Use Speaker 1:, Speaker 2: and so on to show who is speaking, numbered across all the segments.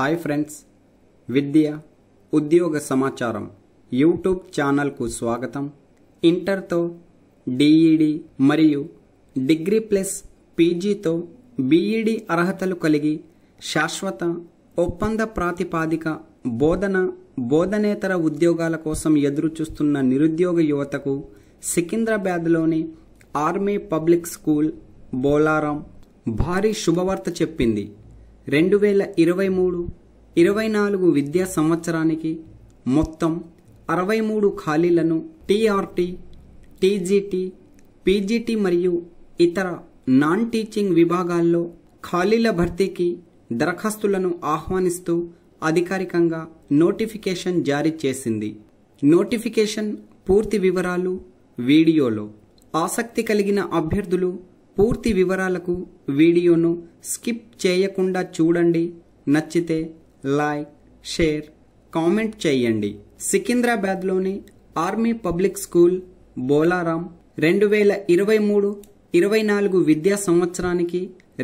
Speaker 1: hi friends విద్య ఉద్యోగ సమాచారం YouTube ఛానల్కు స్వాగతం ఇంటర్తో డిఈడి మరియు డిగ్రీ ప్లస్ పీజీతో బీఈడి అర్హతలు కలిగి శాశ్వత ఒప్పంద ప్రాతిపాదిక బోధన బోధనేతర ఉద్యోగాల కోసం ఎదురుచూస్తున్న నిరుద్యోగ యువతకు సికింద్రాబాద్లోని ఆర్మీ పబ్లిక్ స్కూల్ బోలారం భారీ శుభవార్త చెప్పింది రెండు వేల ఇరవై మూడు ఇరవై నాలుగు విద్యా సంవత్సరానికి మొత్తం అరవై మూడు ఖాళీలను టిఆర్టి టీజీటీ పీజీటీ మరియు ఇతర నాన్ టీచింగ్ విభాగాల్లో ఖాళీల భర్తీకి దరఖాస్తులను ఆహ్వానిస్తూ అధికారికంగా నోటిఫికేషన్ జారీ చేసింది నోటిఫికేషన్ పూర్తి వివరాలు వీడియోలో ఆసక్తి కలిగిన అభ్యర్థులు పూర్తి వివరాలకు వీడియోను స్కిప్ చేయకుండా చూడండి నచ్చితే లైక్ షేర్ కామెంట్ చేయండి సికింద్రాబాద్లోని ఆర్మీ పబ్లిక్ స్కూల్ బోలారాం రెండు వేల ఇరవై మూడు ఇరవై నాలుగు విద్యా సంవత్సరానికి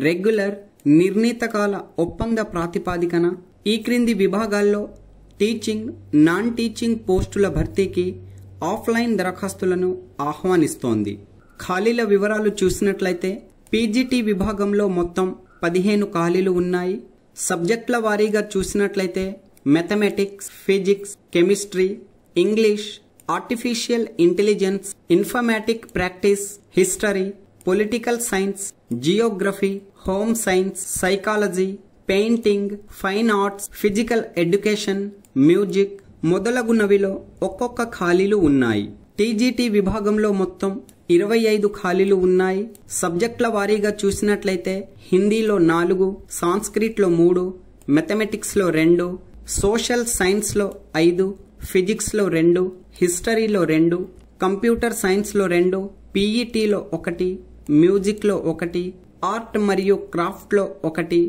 Speaker 1: రెగ్యులర్ నిర్ణీతకాల ఒప్పంద ప్రాతిపాదికన ఈ క్రింది విభాగాల్లో టీచింగ్ నాన్ టీచింగ్ పోస్టుల భర్తీకి ఆఫ్లైన్ దరఖాస్తులను ఆహ్వానిస్తోంది ఖాళీల వివరాలు చూసినట్లయితే పీజీటీ విభాగంలో మొత్తం పదిహేను ఖాళీలు ఉన్నాయి సబ్జెక్టుల వారీగా చూసినట్లయితే mathematics physics chemistry English artificial intelligence informatic practice history political science geography home science psychology painting fine arts physical education music మొదలగునవిలో ఒక్కొక్క ఖాళీలు ఉన్నాయి టీజీటీ విభాగంలో మొత్తం ఇరవై ఐదు ఖాళీలు ఉన్నాయి సబ్జెక్టుల వారీగా చూసినట్లయితే హిందీలో నాలుగు సాంస్క్రిట్లో మూడు మెథమెటిక్స్లో రెండు సోషల్ సైన్స్లో ఐదు ఫిజిక్స్లో రెండు హిస్టరీలో రెండు కంప్యూటర్ సైన్స్లో రెండు పీఈటీలో ఒకటి మ్యూజిక్లో ఒకటి ఆర్ట్ మరియు క్రాఫ్ట్లో ఒకటి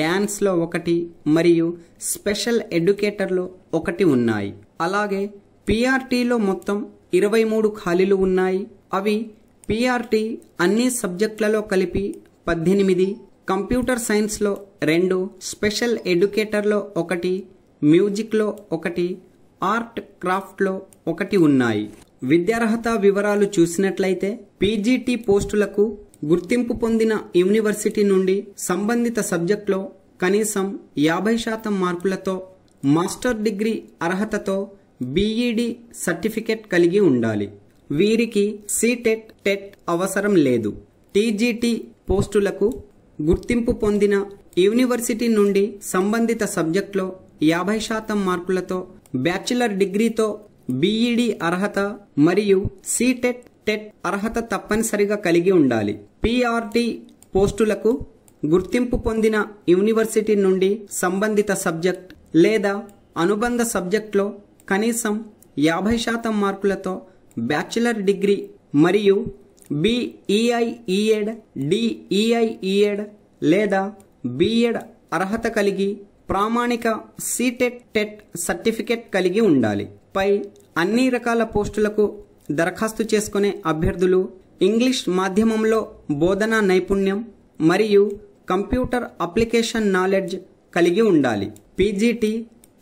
Speaker 1: డ్యాన్స్లో ఒకటి మరియు స్పెషల్ ఎడ్యుకేటర్లో ఒకటి ఉన్నాయి అలాగే పీఆర్టీలో మొత్తం ఇరవై మూడు ఖాళీలు ఉన్నాయి అవి పిఆర్టీ అన్ని సబ్జెక్టులలో కలిపి పద్దెనిమిది కంప్యూటర్ సైన్స్లో రెండు స్పెషల్ ఎడ్యుకేటర్లో ఒకటి మ్యూజిక్లో ఒకటి ఆర్ట్ క్రాఫ్ట్లో ఒకటి ఉన్నాయి విద్యార్హత వివరాలు చూసినట్లయితే పీజీటీ పోస్టులకు గుర్తింపు పొందిన యూనివర్సిటీ నుండి సంబంధిత సబ్జెక్టులో కనీసం యాభై శాతం మార్కులతో మాస్టర్ డిగ్రీ అర్హతతో బీఈడి సర్టిఫికేట్ కలిగి ఉండాలి వీరికి సీటెట్ టెట్ అవసరం లేదు టీజీటీ పోస్టులకు గుర్తింపు పొందిన యూనివర్సిటీ నుండి సంబంధిత సబ్జెక్టులో యాభై శాతం మార్కులతో బ్యాచిలర్ డిగ్రీతో బీఈడీ అర్హత మరియు సీటెట్ టెట్ అర్హత తప్పనిసరిగా కలిగి ఉండాలి పీఆర్టీ పోస్టులకు గుర్తింపు పొందిన యూనివర్సిటీ నుండి సంబంధిత సబ్జెక్ట్ లేదా అనుబంధ సబ్జెక్టులో కనీసం యాభై శాతం మార్కులతో బ్యాచిలర్ డిగ్రీ మరియు బీఈఐఈఎడ్ డిఈఐఈఎడ్ లేదా బీఎడ్ అర్హత కలిగి ప్రామాణిక సీటెట్ టెట్ సర్టిఫికెట్ కలిగి ఉండాలి పై అన్ని రకాల పోస్టులకు దరఖాస్తు చేసుకునే అభ్యర్థులు ఇంగ్లీష్ మాధ్యమంలో బోధనా నైపుణ్యం మరియు కంప్యూటర్ అప్లికేషన్ నాలెడ్జ్ కలిగి ఉండాలి పీజీటీ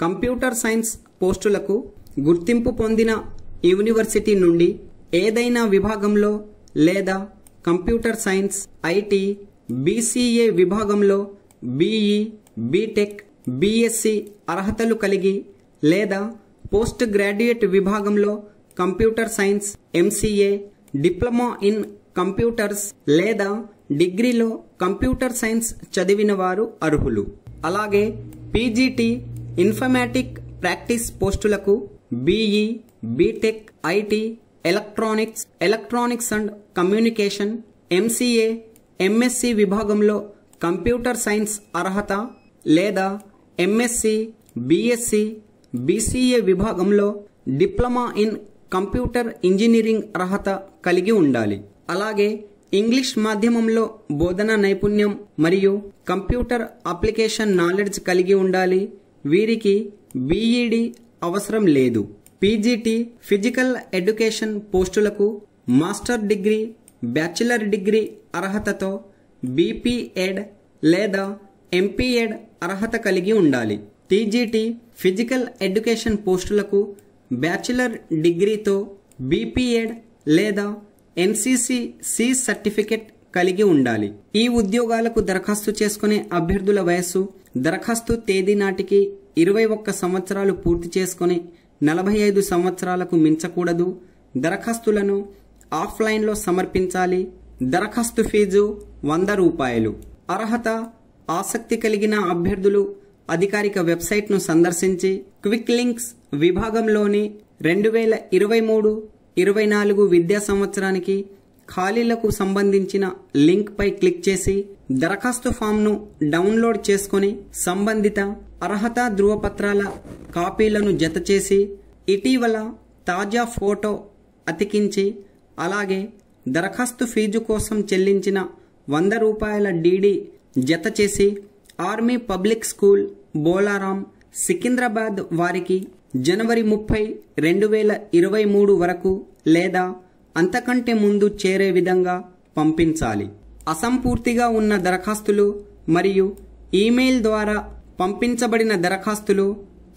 Speaker 1: కంప్యూటర్ సైన్స్ పోస్టులకు గుర్తింపు పొందిన యూనివర్సిటీ నుండి ఏదైనా విభాగంలో లేదా కంప్యూటర్ సైన్స్ ఐటీ బీసీఏ విభాగంలో బీఈ బీటెక్ బీఎస్సీ అర్హతలు కలిగి లేదా పోస్ట్ గ్రాడ్యుయేట్ విభాగంలో computer science MCA diploma in computers లేదా డిగ్రీలో కంప్యూటర్ సైన్స్ చదివిన వారు అర్హులు అలాగే పీజీటీ ఇన్ఫర్మేటిక్ ప్రాక్టీస్ పోస్టులకు BE BTech IT electronics electronics and communication MCA MSc విభాగంలో కంప్యూటర్ సైన్స్ అర్హత లేదా ఎంఎస్సి బిఎస్సి బీసీఏ విభాగంలో డిప్లొమా ఇన్ కంప్యూటర్ ఇంజనీరింగ్ అర్హత కలిగి ఉండాలి అలాగే ఇంగ్లీష్ మాధ్యమంలో బోధన నైపుణ్యం మరియు కంప్యూటర్ అప్లికేషన్ నాలెడ్జ్ కలిగి ఉండాలి వీరికి బీఈడి e అవసరం లేదు పీజీటీ ఫిజికల్ ఎడ్యుకేషన్ పోస్టులకు మాస్టర్ డిగ్రీ బ్యాచిలర్ డిగ్రీ అర్హతతో బీపీఎడ్ లేదా ఎంపీఎడ్ అర్హత కలిగి ఉండాలి టీజీటీ ఫిజికల్ ఎడ్యుకేషన్ పోస్టులకు బ్యాచిలర్ డిగ్రీతో బీపీఎడ్ లేదా ఎన్సీసీ సి సర్టిఫికెట్ కలిగి ఉండాలి ఈ ఉద్యోగాలకు దరఖాస్తు చేసుకునే అభ్యర్థుల వయస్సు దరఖాస్తు తేదీ నాటికి ఇరవై ఒక్క సంవత్సరాలు పూర్తి చేసుకునే నలభై ఐదు సంవత్సరాలకు మించకూడదు దరఖాస్తులను ఆఫ్లైన్లో సమర్పించాలి దరఖాస్తు ఫీజు వంద రూపాయలు అర్హత ఆసక్తి కలిగిన అభ్యర్థులు అధికారిక వెబ్సైట్ను సందర్శించి క్విక్ లింక్స్ విభాగంలోని రెండు వేల ఇరవై మూడు ఇరవై నాలుగు విద్యా సంవత్సరానికి ఖాళీలకు సంబంధించిన లింక్పై క్లిక్ చేసి దరఖాస్తు ఫామ్ను డౌన్లోడ్ చేసుకుని సంబంధిత అర్హత ధృవపత్రాల కాపీలను జత చేసి ఇటీవల తాజా ఫోటో అతికించి అలాగే దరఖాస్తు ఫీజు కోసం చెల్లించిన వంద రూపాయల డీడీ జత చేసి army public school Bolarum Secunderabad వారికి జనవరి ముప్పై రెండు వేల ఇరవై మూడు వరకు లేదా అంతకంటే ముందు చేరే విధంగా పంపించాలి అసంపూర్తిగా ఉన్న దరఖాస్తులు మరియు ఈమెయిల్ ద్వారా పంపించబడిన దరఖాస్తులు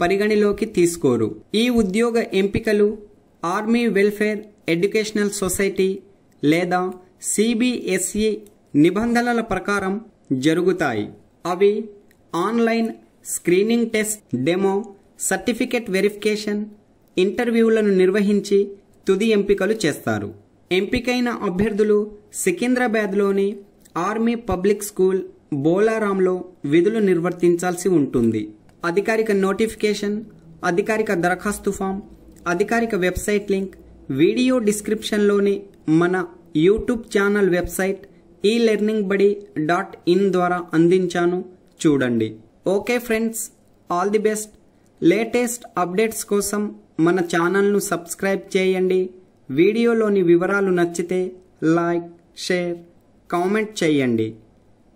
Speaker 1: పరిగణిలోకి తీసుకోరు ఈ ఉద్యోగ ఎంపికలు ఆర్మీ వెల్ఫేర్ ఎడ్యుకేషనల్ సొసైటీ లేదా సిబిఎస్ఈ నిబంధనల ప్రకారం జరుగుతాయి అవి online screening test demo certificate verification ఇంటర్వ్యూలను నిర్వహించి తుది ఎంపికలు చేస్తారు ఎంపికైన అభ్యర్థులు సికింద్రాబాద్లోని ఆర్మీ పబ్లిక్ స్కూల్ బోలారాంలో విధులు నిర్వర్తించాల్సి ఉంటుంది అధికారిక నోటిఫికేషన్ అధికారిక దరఖాస్తు ఫామ్ అధికారిక వెబ్సైట్ లింక్ వీడియో డిస్క్రిప్షన్లోని మన YouTube channel website e learning బడి డాట్ ఇన్ ద్వారా అందించాను చూడండి okay friends all the best latest updates కోసం మన ఛానల్ను సబ్స్క్రైబ్ చేయండి వీడియోలోని వివరాలు నచ్చితే లైక్ షేర్ కామెంట్ చేయండి